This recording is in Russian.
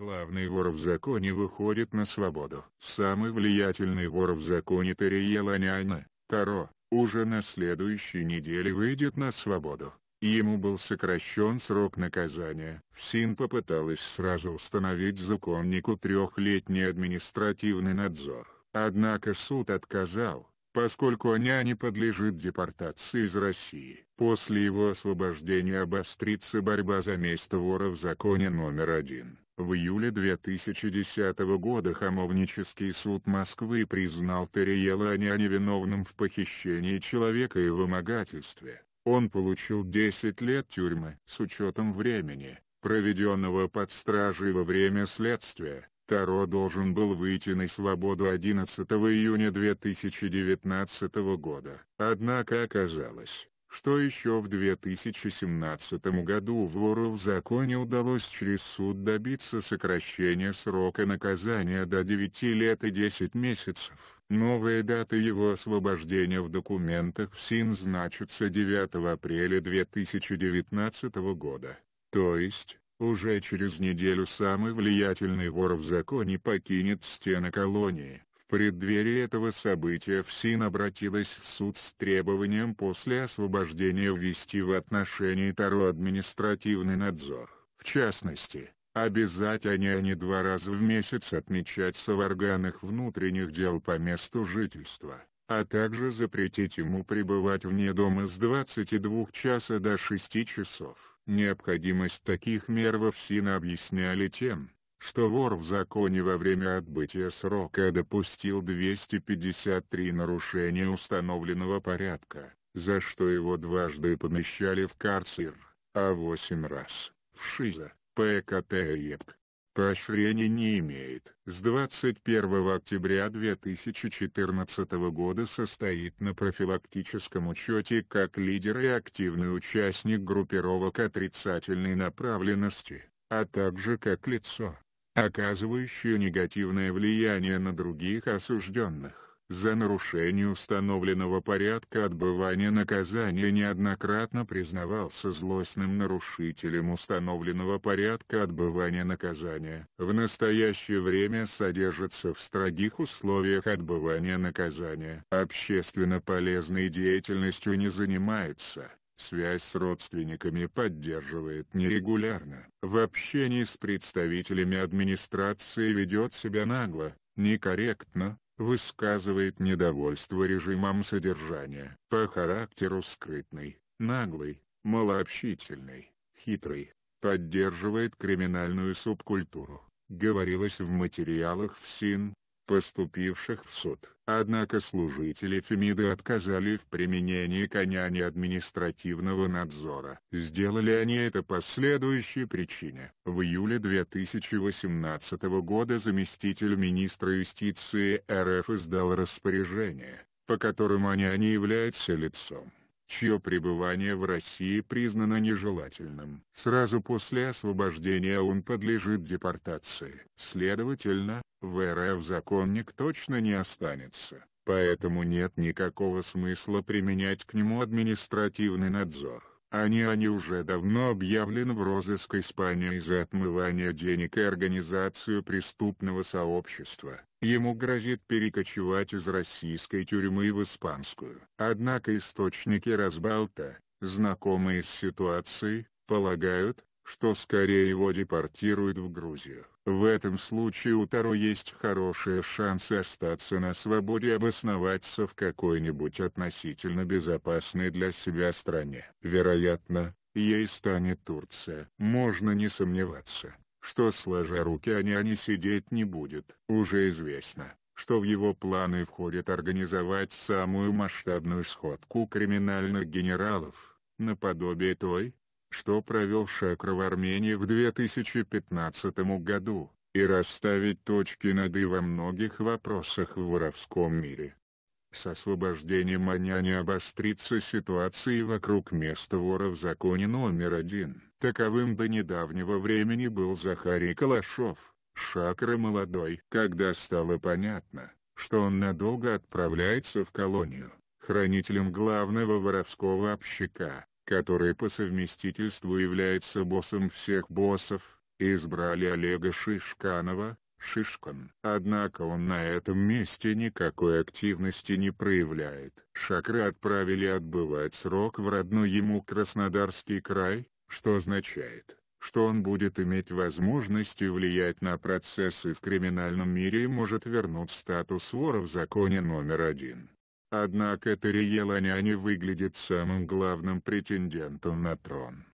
Главный вор в законе выходит на свободу. Самый влиятельный вор в законе Терриел Аняйна, Таро, уже на следующей неделе выйдет на свободу. Ему был сокращен срок наказания. ФСИН попыталась сразу установить законнику трехлетний административный надзор. Однако суд отказал, поскольку Аня не подлежит депортации из России. После его освобождения обострится борьба за место вора в законе номер один. В июле 2010 года Хамовнический суд Москвы признал Терриеланя невиновным в похищении человека и вымогательстве. Он получил 10 лет тюрьмы с учетом времени, проведенного под стражей во время следствия. Таро должен был выйти на свободу 11 июня 2019 года. Однако оказалось, что еще в 2017 году вору в законе удалось через суд добиться сокращения срока наказания до 9 лет и 10 месяцев. Новая дата его освобождения в документах в СИН значится 9 апреля 2019 года. То есть, уже через неделю самый влиятельный вор в законе покинет стены колонии преддверии этого события ФСИН обратилась в суд с требованием после освобождения ввести в отношении Таро административный надзор. В частности, обязать они а два раза в месяц отмечаться в органах внутренних дел по месту жительства, а также запретить ему пребывать вне дома с 22 часа до 6 часов. Необходимость таких мер в ФСИН объясняли тем, что вор в законе во время отбытия срока допустил 253 нарушения установленного порядка, за что его дважды помещали в карцер, а 8 раз – в ШИЗа, ПКП ЕПК. Поощрения не имеет. С 21 октября 2014 года состоит на профилактическом учете как лидер и активный участник группировок отрицательной направленности, а также как лицо, оказывающую негативное влияние на других осужденных за нарушение установленного порядка отбывания наказания неоднократно признавался злостным нарушителем установленного порядка отбывания наказания. В настоящее время содержится в строгих условиях отбывания наказания. Общественно полезной деятельностью не занимается, Связь с родственниками поддерживает нерегулярно. В общении с представителями администрации ведет себя нагло, некорректно, высказывает недовольство режимом содержания. По характеру скрытный, наглый, малообщительный, хитрый, поддерживает криминальную субкультуру. Говорилось в материалах в СИН, поступивших в суд. Однако служители Фемиды отказали в применении коняне административного надзора. Сделали они это по следующей причине. В июле 2018 года заместитель министра юстиции РФ издал распоряжение, по которому они не являются лицом чье пребывание в России признано нежелательным. Сразу после освобождения он подлежит депортации. Следовательно, в РФ законник точно не останется, поэтому нет никакого смысла применять к нему административный надзор. Они они уже давно объявлен в розыск Испании за отмывание денег и организацию преступного сообщества. Ему грозит перекочевать из российской тюрьмы в испанскую. Однако источники Разбалта, знакомые с ситуацией, полагают, что скорее его депортируют в Грузию. В этом случае у Таро есть хорошие шансы остаться на свободе и обосноваться в какой-нибудь относительно безопасной для себя стране. Вероятно, ей станет Турция. Можно не сомневаться что, сложа руки, они они а сидеть не будет. Уже известно, что в его планы входит организовать самую масштабную сходку криминальных генералов, наподобие той, что провел Шакра в Армении в 2015 году, и расставить точки над «и» во многих вопросах в воровском мире. С освобождением Аняни обострится ситуации вокруг места вора в законе номер один. Таковым до недавнего времени был Захарий Калашов, Шакра молодой, когда стало понятно, что он надолго отправляется в колонию, хранителем главного воровского общака, который по совместительству является боссом всех боссов, избрали Олега Шишканова, Шишкан. Однако он на этом месте никакой активности не проявляет. Шакры отправили отбывать срок в родной ему Краснодарский край, что означает, что он будет иметь возможность влиять на процессы в криминальном мире и может вернуть статус вора в законе номер один. Однако Терриел не выглядит самым главным претендентом на трон.